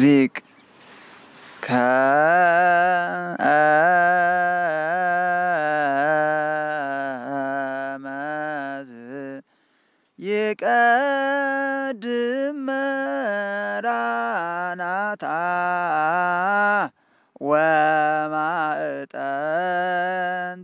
ዚቅ ከመዝ ይቀድም ወማእጠን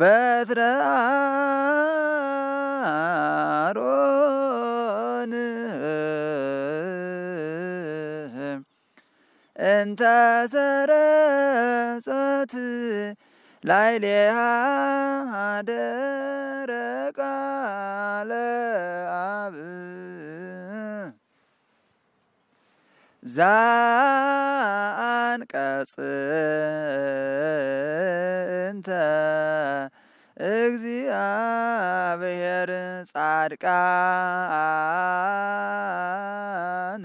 በትረ አሮን እንተ ሰረጸት ላይሌሃ አደረ ቃለ ዛ አንቀጽ እንተ እግዚአብሔር ጻድቃን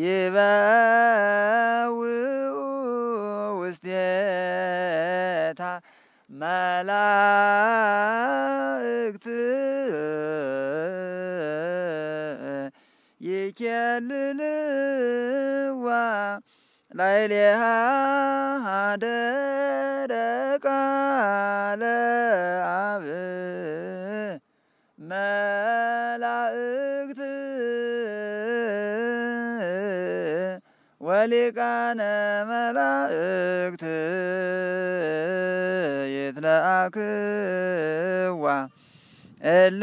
ይበውኡ ውስቴታ መላእክት ይኬልልዋ ላይሌሃ አብ መላእክት ወሊቃነ መላእክት ይትለአክዋ እለ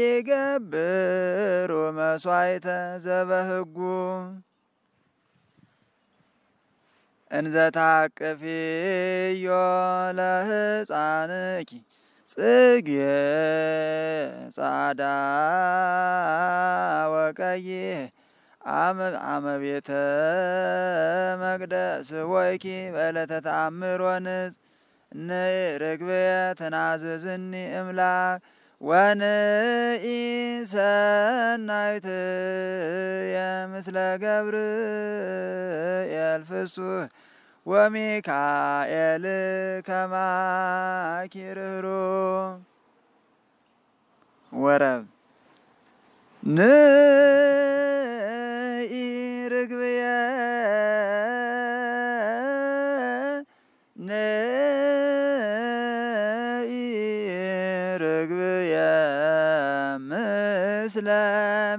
ይገብሩ መሥዋዕተ ዘበህጉ እንዘ ታቅፍዮ ለሕፃንኪ ጽጌ ጻዳ ወቀይ አመ መቅደስ ወይኪ በዕለተ ተአምር ወንጽ ንርግብየ ተናዘዝኒ እምላክ ወንኢሰናይት የምስለ ገብርኤል ፍሱህ ወሚካኤል ከማኪርህሮ ወረብ ንኢ ርግብየ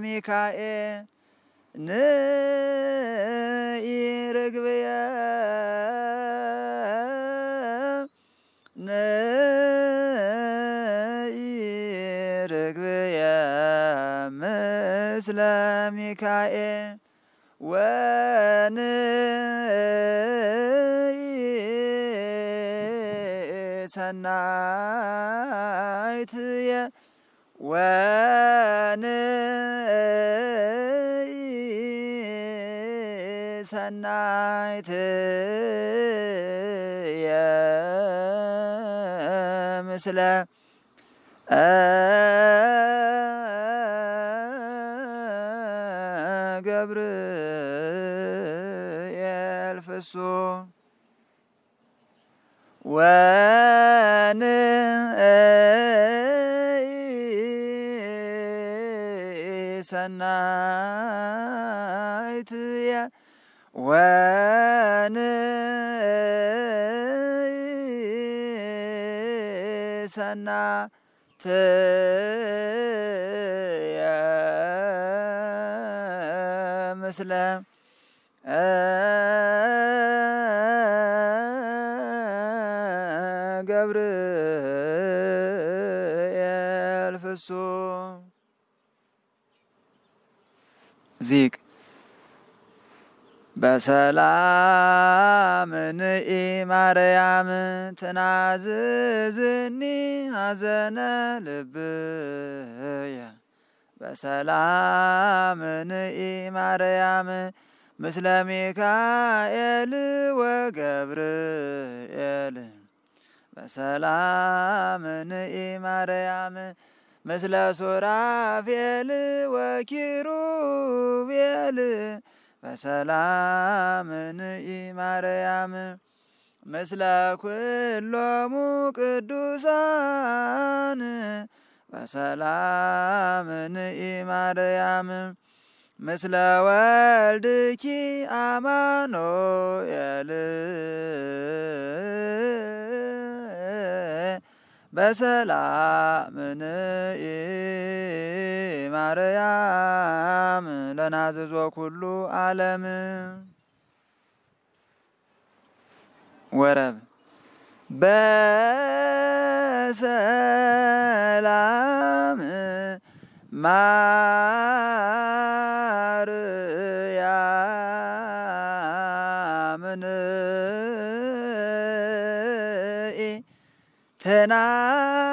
ሚካኤል ንኢ ርግብየ ንኢ ርግብየ ምስለ ሚካኤል ወንኢ ሰናይትየ واني سنعت يا مثل جبريل فسو واني ሰናይትየ ሰና ትየ ምስለ ገብርኤል ፍሱም ዚቅ በሰላም ንኢ ማርያም ትናዝዝኒ ሐዘነ ልብየ በሰላም ንኢ ማርያም ምስለ ሚካኤል ወገብርኤል በሰላም ንኢ ማርያም ምስለ ሱራፌል ወኪሩቤል በሰላም ንኢማርያም ምስለ ኩሎሙ ቅዱሳን በሰላም ንኢማርያም ምስለ ወልድኪ አማኑኤል በሰላምን ማርያም ለናዝዞ ኩሉ ዓለም ወረብ በሰላም ማ ተናዝዝኒ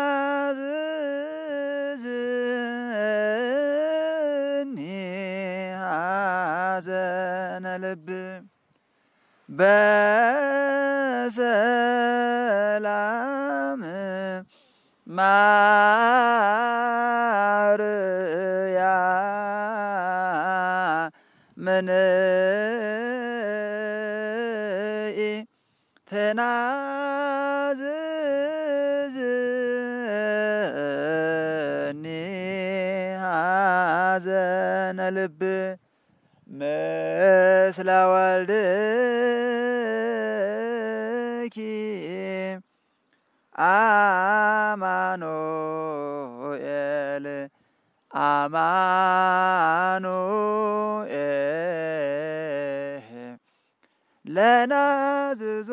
ሐዘነ ልብ በሰላም ማርያ ምን ሀዘነ ልብ ምስለ ወልድኪ አማኑኤል አማኑኤል ለናዝዞ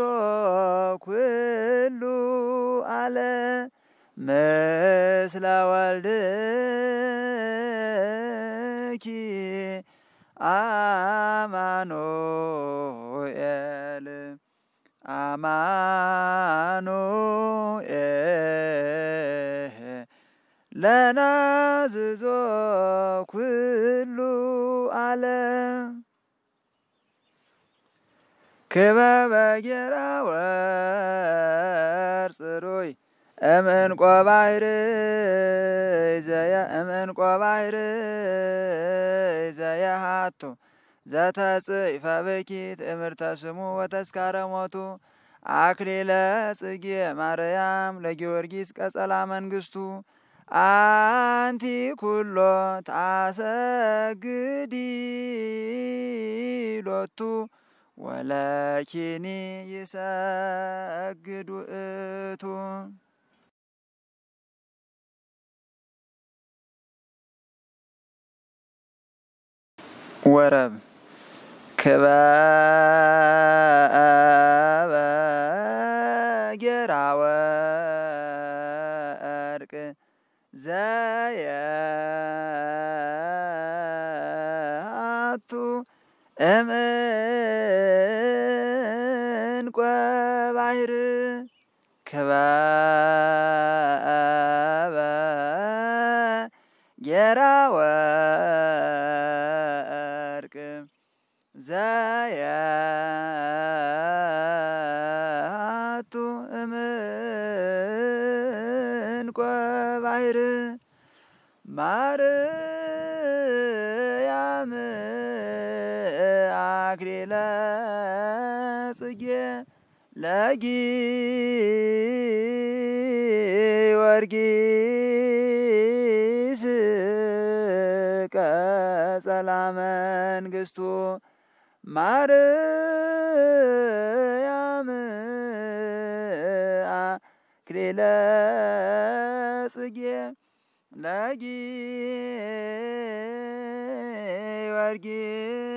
ኩሉ አለ ምስለ ወልድ አንቺ አማኑኤል አማኑኤል ለናዝዞ ኩሉ ዓለም ክበበ ጌራ ወር ጽሩይ እምንቆ ባሕር ዘየ እምንቆ ዘየሃቱ ዘተጽፈ ብኪት እምርተ ስሙ ወተስካረ ሞቱ አክሊለ ጽጌ ማርያም ለጊዮርጊስ ቀጸላ መንግስቱ አንቲ ኩሎ ታሰግዲ ሎቱ ወለኪኒ ይሰግዱ እቱ ወረብ ክበበ ጌራ ወርቅ ዘየአቱ እምንቆ ባህር ክበበ ጌራ ወርቅ ባህር ማርያም አክሊለ ጽጌ ለጊዮርጊስ ቀጸላ መንግስቱ ማርያም ዝክሬ ለጽጌ ለጊዮርጊስ